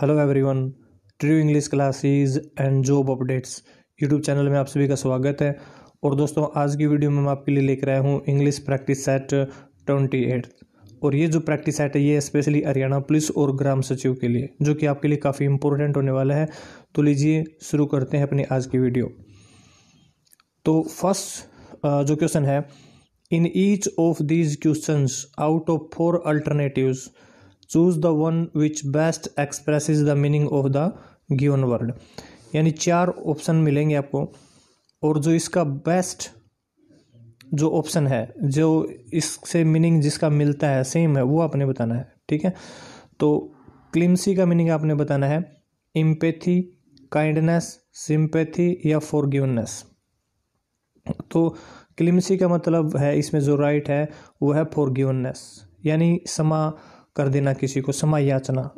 hello everyone true English classes and job updates YouTube channel में आप सभी का स्वागत है और दोस्तों आज की वीडियो में मैं आपके लिए लेकर आया हूँ English practice set twenty eight और ये जो प्रैक्टिस सेट है ये स्पेशली हरियाणा पुलिस और ग्राम सचिव के लिए जो कि आपके लिए काफ़ी इंपॉर्टेंट होने वाला है तो लीजिए शुरू करते हैं अपनी आज की वीडियो तो फर्स्ट जो क्वेश्चन है in each of these question out of four alternatives choose the one which best express the meaning of the given word यानी चार ऑप्शन मिलेंगे आपको और जो इसका बेस्ट जो ऑप्शन है जो इससे मीनिंग जिसका मिलता है सेम है वो आपने बताना है ठीक है तो क्लिमसी का मीनिंग आपने बताना है इम्पेथी काइंडनेस सिंपैथी या फॉरगिवनेस तो क्लिमसी का मतलब है इसमें जो राइट है वो है फॉरगिवनेस यानी समा कर देना किसी को समय याचना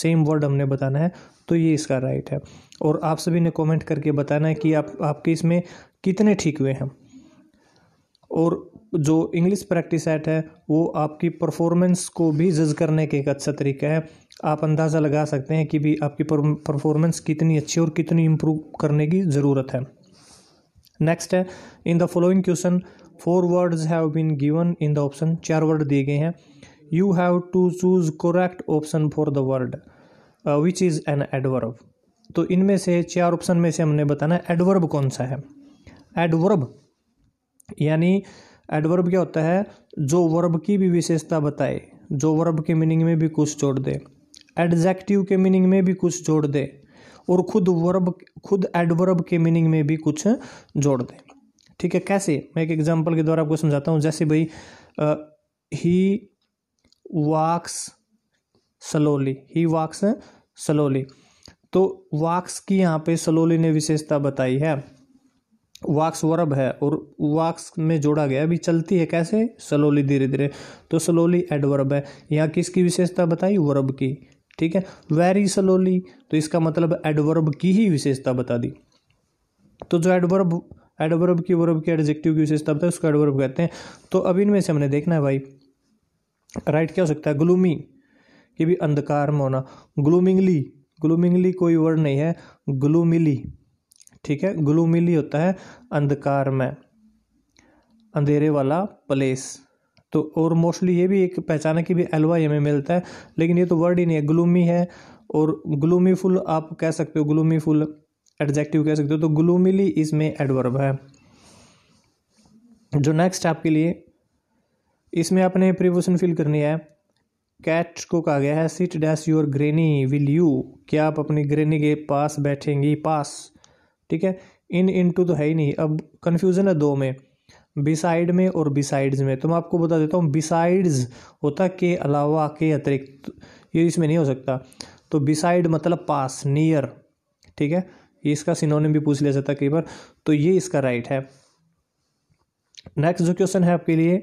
सेम वर्ड हमने बताना है तो ये इसका राइट है और आप सभी ने कमेंट करके बताना है कि आप आपके इसमें कितने ठीक हुए हैं और जो इंग्लिश प्रैक्टिस एट है वो आपकी परफॉर्मेंस को भी जज करने का एक अच्छा तरीका है आप अंदाज़ा लगा सकते हैं कि भी आपकी परफॉर्मेंस कितनी अच्छी और कितनी इम्प्रूव करने की ज़रूरत है नेक्स्ट है in the following question four words have been given in the option चार वर्ड दिए गए हैं you have to choose correct option for the word uh, which is an adverb तो इनमें से चार ऑप्शन में से हमने बताना है एडवर्ब कौन सा है एडवर्ब यानी एडवर्ब क्या होता है जो वर्ब की भी विशेषता बताए जो वर्ब के मीनिंग में भी कुछ जोड़ दे एडजेक्टिव के मीनिंग में भी कुछ जोड़ दे और खुद वर्ब खुद एडवर्ब के मीनिंग में भी कुछ जोड़ दे ठीक है कैसे मैं एक एग्जाम्पल के द्वारा आपको समझाता हूँ जैसे भाई he uh, walks slowly he walks slowly तो वाक्स की यहाँ पे स्लोली ने विशेषता बताई है वाक्स वर्ब है और वाक्स में जोड़ा गया अभी चलती है कैसे स्लोली धीरे धीरे तो स्लोली एडवर्ब है यहाँ किसकी विशेषता बताई वर्ब की ठीक है वेरी स्लोली तो इसका मतलब एडवर्ब की ही विशेषता बता दी तो जो एडवर्ब एडवर्ब की वर्ब की एडजेक्टिव की विशेषता बताई उसको एडवर्ब कहते हैं तो अब इनमें से हमने देखना है भाई राइट क्या हो सकता है ग्लूमी कि भी अंधकार में होना ग्लूमिंगली ग्लूमिंगली कोई वर्ड नहीं है ग्लूमिली ठीक है ग्लूमिली होता है अंधकार में अंधेरे वाला प्लेस तो और मोस्टली ये भी एक पहचान है कि भी एलवाई हमें मिलता है लेकिन ये तो वर्ड ही नहीं है ग्लूमी है और ग्लूमी फुल आप कह सकते हो ग्लूमी फुल एडजेक्टिव कह सकते हो तो ग्लूमिली इसमें एडवर्ब है जो नेक्स्ट आपके लिए इसमें आपने प्रिवोशन फिल करनी है कैट को कहा गया है sit dash your granny will you क्या आप अपनी ग्रेनी के पास बैठेंगी पास ठीक है इन इन टू तो है ही नहीं अब कन्फ्यूज़न है दो में बिसाइड में और बिसाइड्स में तो मैं आपको बता देता हूँ बिसाइड्स होता के अलावा के अतिरिक्त ये इसमें नहीं हो सकता तो बिसाइड मतलब पास नियर ठीक है ये इसका सिनोनिम भी पूछ लिया जाता कई बार तो ये इसका राइट है नेक्स्ट जो क्वेश्चन है आपके लिए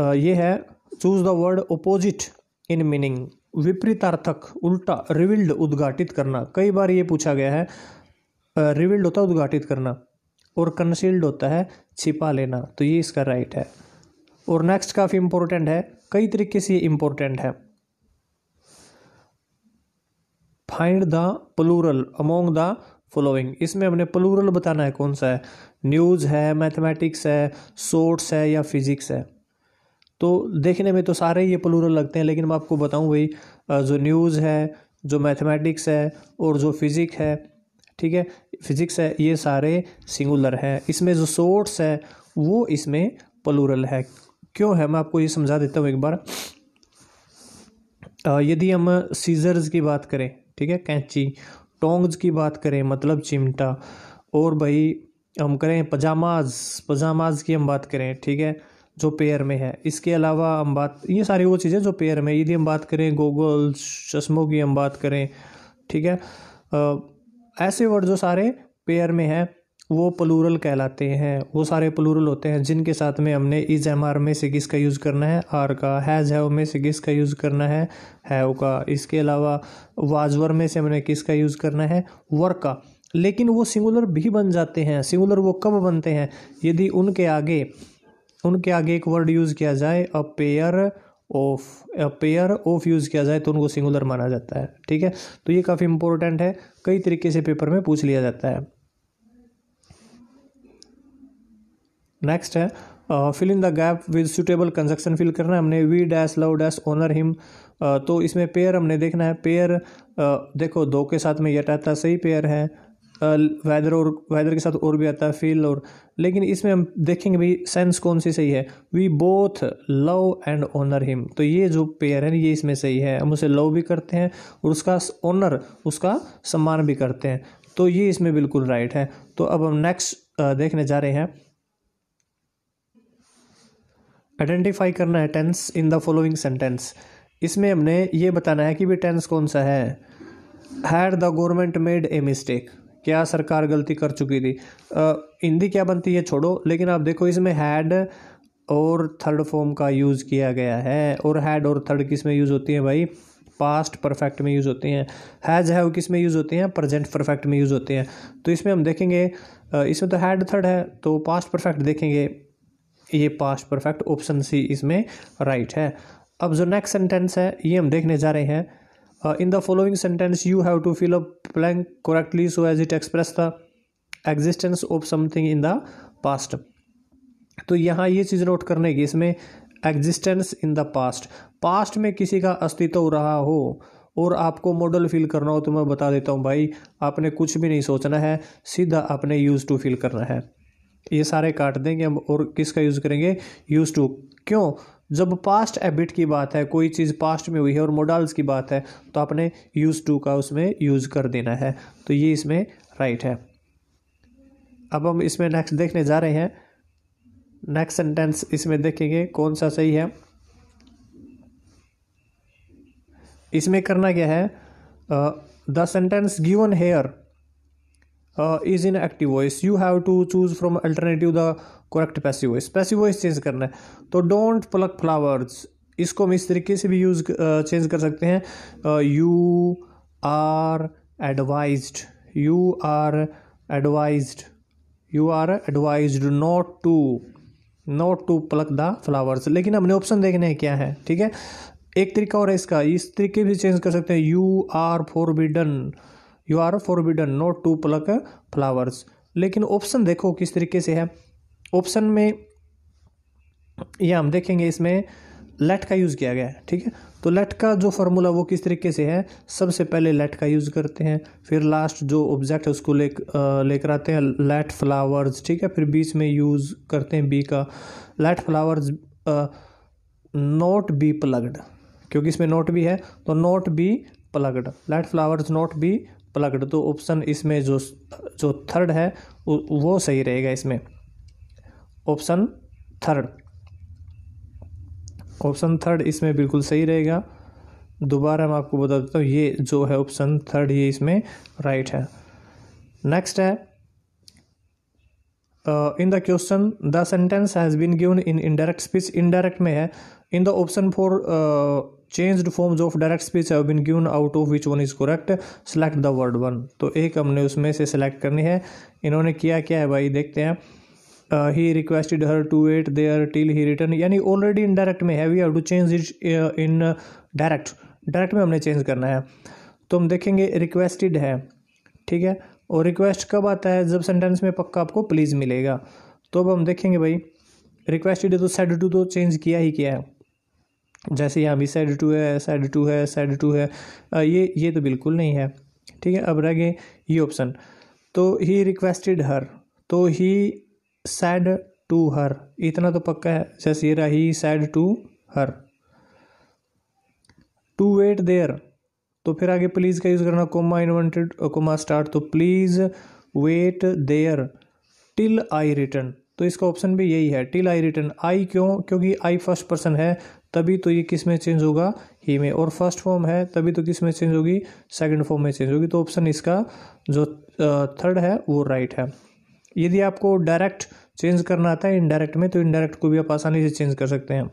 ये है choose the word opposite in meaning विपरीतार्थक उल्टा रिविल्ड उद्घाटित करना कई बार ये पूछा गया है रिविल्ड होता है उद्घाटित करना और कंसील्ड होता है छिपा लेना तो ये इसका राइट है और नेक्स्ट काफ़ी इंपॉर्टेंट है कई तरीके से ये इंपॉर्टेंट है find the plural among the following इसमें हमने प्लूरल बताना है कौन सा है न्यूज़ है मैथमेटिक्स है सोर्ट्स है या फिजिक्स है तो देखने में तो सारे ये प्लूरल लगते हैं लेकिन मैं आपको बताऊँ भाई जो न्यूज़ है जो मैथमेटिक्स है और जो फिज़िक है ठीक है फिज़िक्स है ये सारे सिंगुलर हैं इसमें जो सोर्स है वो इसमें प्लूरल है क्यों है मैं आपको ये समझा देता हूँ एक बार यदि हम सीजर्स की बात करें ठीक है कैंची टोंग्स की बात करें मतलब चिमटा और भाई हम करें पजामाज पजामाज की हम बात करें ठीक है जो पेयर में है इसके अलावा हम बात ये सारी वो चीज़ें जो पेयर में यदि हम बात करें गोगल चश्मों की हम बात करें ठीक है आ, ऐसे वर्ड जो सारे पेयर में हैं वो प्लूरल कहलाते हैं वो सारे प्लूरल होते हैं जिनके साथ में हमने इज एम आर में से किसका यूज़ करना है आर का हैज़ हैव में से किसका यूज़ करना है हैव का इसके अलावा वाजवर में से हमने किसका यूज़ करना है वर का लेकिन वो सिंगुलर भी बन जाते हैं सिंगुलर वो कब बनते हैं यदि उनके आगे उनके आगे एक वर्ड यूज़ किया जाए a pair of a pair of use किया जाए तो उनको सिंगुलर माना जाता है ठीक है तो ये काफ़ी इंपॉर्टेंट है कई तरीके से पेपर में पूछ लिया जाता है नेक्स्ट है fill in the gap with suitable construction fill करना है हमने we dash love dash honour him तो इसमें पेयर हमने देखना है पेयर uh, देखो दो के साथ में यट आता सही पेयर है वेदर और वेदर के साथ और भी आता है फील और लेकिन इसमें हम देखेंगे भाई सेंस कौन सी सही है we both love and honour him तो ये जो पेयर है ये इसमें सही है हम उसे लव भी करते हैं और उसका ऑनर उसका सम्मान भी करते हैं तो ये इसमें बिल्कुल राइट है तो अब हम नेक्स्ट देखने जा रहे हैं आइडेंटिफाई करना है tense in the following sentence इसमें हमने ये बताना है कि भी टेंस कौन सा है had the government made a mistake क्या सरकार गलती कर चुकी थी हिंदी क्या बनती है छोड़ो लेकिन आप देखो इसमें हैड और थर्ड फॉर्म का यूज़ किया गया है और हैड और थर्ड किस में यूज़ होती है भाई पास्ट परफेक्ट में यूज़ होती हैं हैज़ हैव किस में यूज़ होती हैं प्रेजेंट परफेक्ट में यूज़ होते हैं तो इसमें हम देखेंगे इसमें तो हैड थर्ड है तो पास्ट परफेक्ट देखेंगे ये पास्ट परफेक्ट ऑप्शन सी इसमें राइट है अब जो नेक्स्ट सेंटेंस है ये हम देखने जा रहे हैं in the following sentence you have to fill up blank correctly so as it express the existence of something in the past तो यहाँ ये चीज़ नोट करने की इसमें existence in the past past में किसी का अस्तित्व रहा हो और आपको मॉडल फिल करना हो तो मैं बता देता हूँ भाई आपने कुछ भी नहीं सोचना है सीधा आपने यूज़ टू फिल करना है ये सारे काट देंगे हम और किसका यूज़ करेंगे यूज़ टू क्यों जब पास्ट एबिट की बात है कोई चीज़ पास्ट में हुई है और मोडल्स की बात है तो आपने यूज़ टू का उसमें यूज़ कर देना है तो ये इसमें राइट है अब हम इसमें नेक्स्ट देखने जा रहे हैं नेक्स्ट सेंटेंस इसमें देखेंगे कौन सा सही है इसमें करना क्या है the sentence given here uh, is in active voice you have to choose from alternative the correct passive voice passive voice change करना है तो don't pluck flowers इसको हम इस तरीके से भी यूज चेंज uh, कर सकते हैं you are advise you are advise you are advise not to not to pluck the flowers लेकिन हमने ऑप्शन देखने हैं क्या है ठीक है एक तरीका और है इसका इस तरीके भी चेंज कर सकते हैं you are forbidden you are forbidden not to pluck flowers लेकिन ऑप्शन देखो किस तरीके से है ऑप्शन में या हम देखेंगे इसमें लेट का यूज़ किया गया है ठीक है तो लेट का जो फार्मूला वो किस तरीके से है सबसे पहले लेट का यूज़ करते हैं फिर लास्ट जो ऑब्जेक्ट है उसको ले लेकर आते हैं लेट फ्लावर्स ठीक है फिर बीच में यूज़ करते हैं बी का let flowers not be plucked क्योंकि इसमें नोट भी है तो not be plucked let flowers not be plucked तो ऑप्शन इसमें जो जो थर्ड है वो सही रहेगा इसमें ऑप्शन थर्ड ऑप्शन थर्ड इसमें बिल्कुल सही रहेगा दोबारा मैं आपको बता देता हूँ ये जो है ऑप्शन थर्ड ये इसमें राइट है नेक्स्ट है uh, in the question the sentence has been given in indirect speech indirect में है in the option for uh, changed forms of direct speech have been given out of which one is correct select the word one तो एक हमने उसमें से select करनी है इन्होंने किया क्या है भाई देखते हैं he requested her to wait there till he return यानी ऑलरेडी इनडायरेक्ट में है we have to change it in direct direct में हमने चेंज करना है तो हम देखेंगे रिक्वेस्टेड है ठीक है और रिक्वेस्ट कब आता है जब सेंटेंस में पक्का आपको प्लीज़ मिलेगा तो अब हम देखेंगे भाई रिक्वेस्टेड तो साइड टू तो चेंज किया ही किया है जैसे यहाँ भी साइड टू है साइड टू है साइड टू है ये ये तो बिल्कुल नहीं है ठीक है अब रह गए ये ऑप्शन तो ही रिक्वेस्टेड हर तो ही सैड टू हर इतना तो पक्का है जैसे ये रहा he said to her to wait there तो फिर आगे प्लीज़ का यूज़ करना कोमा इन्वर्टेड कोमा स्टार्ट तो please wait there till I return तो इसका ऑप्शन भी यही है टिल आई रिटर्न आई क्यों क्योंकि आई फर्स्ट पर्सन है तभी तो ये किस में चेंज होगा ही में और फर्स्ट फॉर्म है तभी तो किस में चेंज होगी सेकंड फॉर्म में चेंज होगी तो ऑप्शन इसका जो थर्ड है वो राइट है यदि आपको डायरेक्ट चेंज करना आता है इनडायरेक्ट में तो इनडायरेक्ट को भी आप आसानी से चेंज कर सकते हैं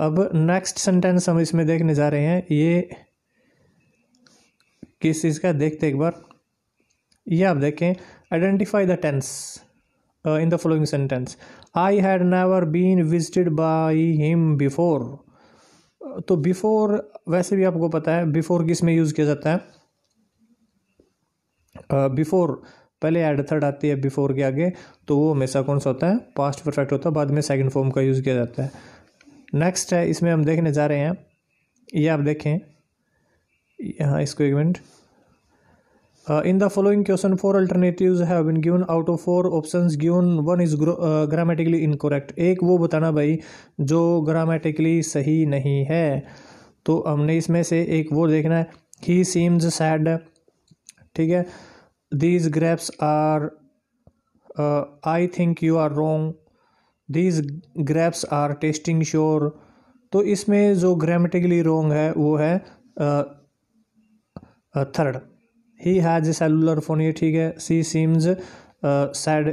अब नेक्स्ट सेंटेंस हम इसमें देखने जा रहे हैं ये किस चीज़ का देखते एक बार ये आप देखें identify the tense in the following sentence I had never been visited by him before तो बिफोर वैसे भी आपको पता है बिफोर किस में यूज़ किया जाता है बिफोर uh, पहले एड थर्ड आती है बिफोर के आगे तो वो हमेशा कौन सा होता है पास्ट परफेक्ट होता है बाद में सेकंड फॉर्म का यूज़ किया जाता है नेक्स्ट है uh, इसमें हम देखने जा रहे हैं ये आप देखें यहाँ इसको एक minute in the following question four alternatives have been given out of four options given one is grammatically incorrect एक वो बताना भाई जो ग्रामेटिकली सही नहीं है तो हमने इसमें से एक वो देखना है ही सीम्स सैड ठीक है these grapes are I think you are wrong these grapes are tasting sure तो इसमें जो ग्रामेटिकली रोंग है वो है third he has cellular phone ये ठीक है सी सीम्स सैड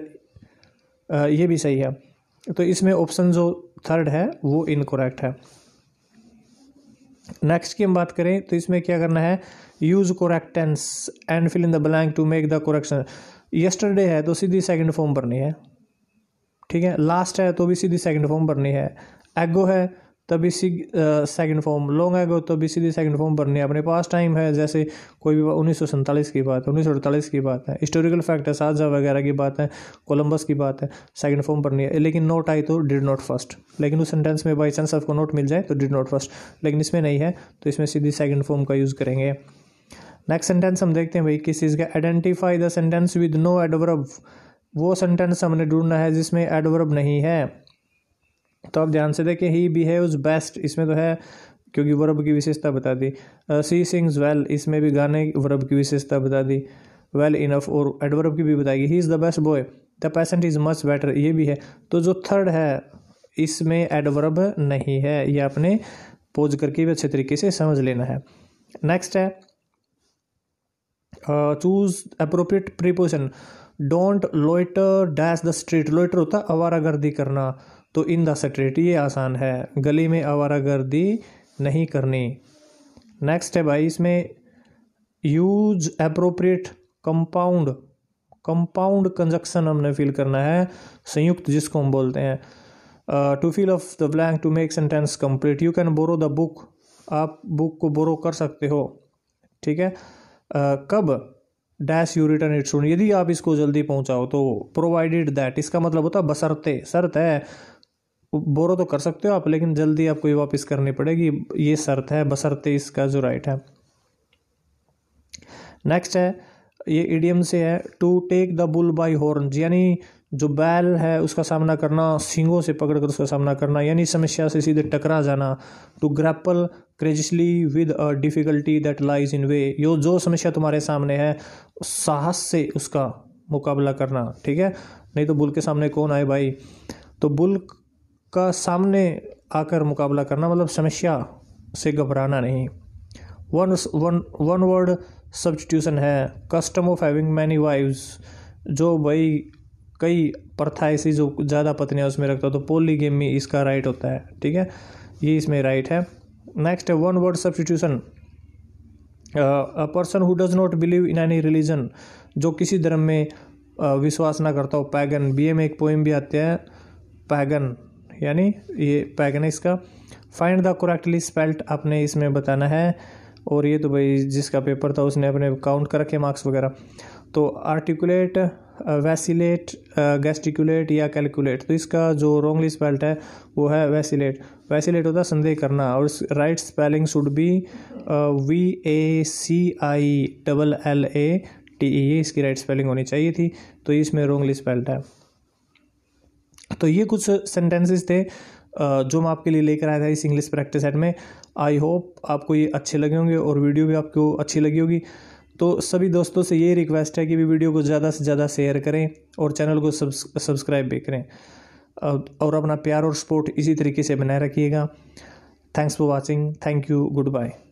ये भी सही है तो इसमें ऑप्शन जो थर्ड है वो इनकोरेक्ट है नेक्स्ट की हम बात करें तो इसमें क्या करना है use correct tense and fill in the blank to make the correction yesterday है तो सीधी सेकंड फॉर्म भरनी है ठीक है लास्ट है तो भी सीधी सेकंड फॉर्म भरनी है एगो है तभी सी सेकंड फॉर्म लॉन्ग एगो तो भी सीधी सेकंड फॉर्म भरनी है अपने पास टाइम है जैसे कोई भी उन्नीस की बात है उन्नीस की बात है हिस्टोरिकल फैक्ट है साजा वगैरह की बात है कोलंबस की बात है सेकंड फॉर्म भरनी है लेकिन नोट आई तो डिड नॉट फर्स्ट लेकिन उस सेंटेंस में बाई चांस आपको नोट मिल जाए तो डिड नॉट फर्स्ट लेकिन इसमें नहीं है तो इसमें सीधी सेकेंड फॉर्म का यूज़ करेंगे नेक्स्ट सेंटेंस हम देखते हैं भाई किस चीज़ का identify the sentence with no adverb वो सेंटेंस हमने ढूंढना है जिसमें एडवर्ब नहीं है तो आप ध्यान से देखें ही बिहेव्स बेस्ट इसमें तो है क्योंकि वर्ब की विशेषता बता दी सी सिंग्स वेल इसमें भी गाने वर्ब की विशेषता बता दी वेल well इनफ और एडवर्ब की भी बताएगी he is the best boy the patient is much better ये भी है तो जो थर्ड है इसमें एडवर्ब नहीं है ये आपने पोज करके भी अच्छे तरीके से समझ लेना है नेक्स्ट है choose appropriate preposition don't loiter dash the street loiter होता है आवारा गर्दी करना तो इन द स्ट्रीट ये आसान है गली में आवारा गर्दी नहीं करनी नेक्स्ट है भाई इसमें use appropriate compound compound conjunction हमने फील करना है संयुक्त जिसको हम बोलते हैं to fill of the blank to make sentence complete you can borrow the book आप बुक को बोरो कर सकते हो ठीक है uh, कब dash you return it soon यदि आप इसको जल्दी पहुंचाओ तो प्रोवाइडेड दैट इसका मतलब होता है बसरते शर्त है बोरो तो कर सकते हो आप लेकिन जल्दी आपको ये वापस करनी पड़ेगी ये शर्त है बसरते इसका जो राइट है नेक्स्ट है ये इडियम से है to take the bull by horn यानी जो बैल है उसका सामना करना सिंगों से पकड़ कर उसका सामना करना यानी समस्या से सीधे टकरा जाना to grapple courageously with a difficulty that lies in way यो जो समस्या तुम्हारे सामने है साहस से उसका मुकाबला करना ठीक है नहीं तो बुल के सामने कौन आए भाई तो बुल का सामने आकर मुकाबला करना मतलब समस्या से घबराना नहीं one one one word substitution है custom of having many wives जो भाई कई प्रथा ऐसी जो ज़्यादा पत्नियाँ उसमें रखता तो पोली गेम में इसका राइट होता है ठीक है ये इसमें राइट है नेक्स्ट है one word substitution a person who does not believe in any religion जो किसी धर्म में uh, विश्वास ना करता हो पैगन बी में एक पोइम भी आते हैं पैगन यानी ये पैगन है इसका फाइंड द करेक्टली स्पेल्ट आपने इसमें बताना है और ये तो भाई जिसका पेपर था उसने अपने काउंट कर रखे मार्क्स वगैरह तो articulate vacillate uh, gesticulate uh, या कैलकुलेट तो इसका जो रॉन्गली स्पेल्ट है वो है वैसीलेट वैसीलेट होता है संदेह करना और right spelling should be V A C I double L A T E इसकी राइट स्पेलिंग होनी चाहिए थी तो इसमें रॉन्गली स्पेल्ट है तो ये कुछ सेंटेंसेस थे uh, जो मैं आपके लिए लेकर आया था इस इंग्लिश प्रैक्टिस सेट में आई होप आपको ये अच्छे लगे होंगे और वीडियो भी आपको अच्छी लगी होगी तो सभी दोस्तों से ये रिक्वेस्ट है कि भी वीडियो को ज़्यादा से ज़्यादा शेयर करें और चैनल को सब्सक्राइब भी करें और अपना प्यार और सपोर्ट इसी तरीके से बनाए रखिएगा thanks for watching thank you good bye